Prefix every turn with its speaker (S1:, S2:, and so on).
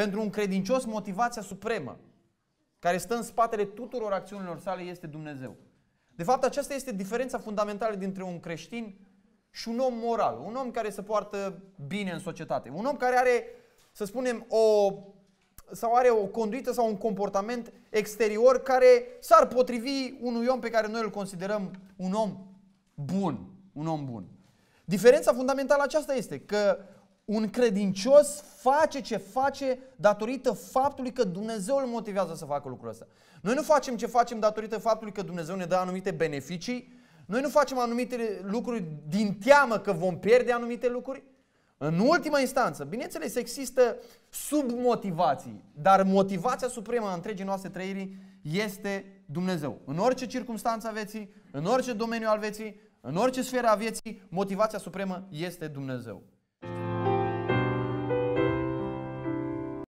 S1: Pentru un credincios, motivația supremă care stă în spatele tuturor acțiunilor sale este Dumnezeu. De fapt, aceasta este diferența fundamentală dintre un creștin și un om moral, un om care se poartă bine în societate, un om care are, să spunem, o sau are o conduită sau un comportament exterior care s-ar potrivi unui om pe care noi îl considerăm un om bun, un om bun. Diferența fundamentală aceasta este că un credincios face ce face datorită faptului că Dumnezeu îl motivează să facă lucrul ăsta. Noi nu facem ce facem datorită faptului că Dumnezeu ne dă anumite beneficii, noi nu facem anumite lucruri din teamă că vom pierde anumite lucruri. În ultima instanță, bineînțeles, există submotivații, dar motivația supremă a întregii noastre trăiri este Dumnezeu. În orice circunstanță a vieții, în orice domeniu al vieții, în orice sferă a vieții, motivația supremă este Dumnezeu.